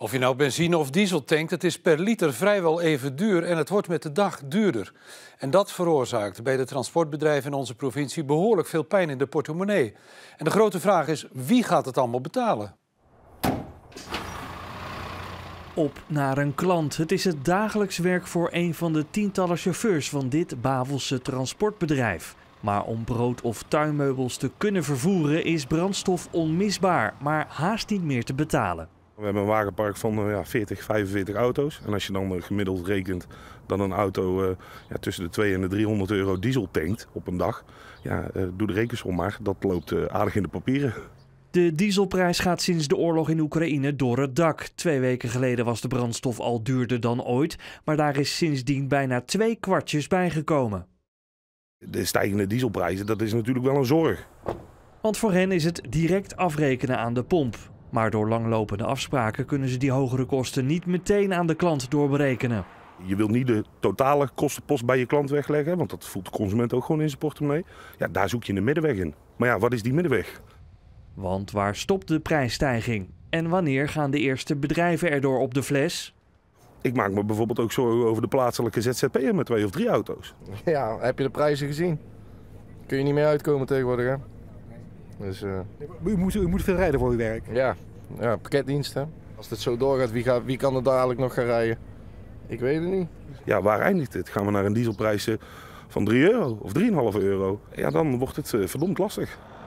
Of je nou benzine of diesel tankt, het is per liter vrijwel even duur en het wordt met de dag duurder. En dat veroorzaakt bij de transportbedrijven in onze provincie behoorlijk veel pijn in de portemonnee. En de grote vraag is, wie gaat het allemaal betalen? Op naar een klant. Het is het dagelijks werk voor een van de tientallen chauffeurs van dit Bavelse transportbedrijf. Maar om brood of tuinmeubels te kunnen vervoeren is brandstof onmisbaar, maar haast niet meer te betalen. We hebben een wagenpark van eh, ja, 40, 45 auto's. En als je dan eh, gemiddeld rekent dat een auto eh, ja, tussen de 200 en de 300 euro diesel tankt op een dag. Ja, doe de rekensom maar, dat loopt aardig in de papieren. De dieselprijs gaat sinds de oorlog in Oekraïne door het dak. Twee weken geleden was de brandstof al duurder dan ooit, maar daar is sindsdien bijna twee kwartjes bijgekomen. De stijgende dieselprijzen, dat is natuurlijk wel een zorg. Want voor hen is het direct afrekenen aan de pomp. Maar door langlopende afspraken kunnen ze die hogere kosten niet meteen aan de klant doorberekenen. Je wilt niet de totale kostenpost bij je klant wegleggen, want dat voelt de consument ook gewoon in zijn portemonnee. Ja, daar zoek je een middenweg in. Maar ja, wat is die middenweg? Want waar stopt de prijsstijging? En wanneer gaan de eerste bedrijven erdoor op de fles? Ik maak me bijvoorbeeld ook zorgen over de plaatselijke ZZP'er met twee of drie auto's. Ja, heb je de prijzen gezien? Kun je niet meer uitkomen tegenwoordig, hè? Dus, eh, u, moet, u moet veel rijden voor uw werk. Ja, ja pakketdienst. Als dit zo doorgaat, wie, gaat, wie kan er dadelijk nog gaan rijden? Ik weet het niet. Ja, waar eindigt het? Gaan we naar een dieselprijs van 3 euro of 3,5 euro? Ja, dan wordt het eh, verdomd lastig.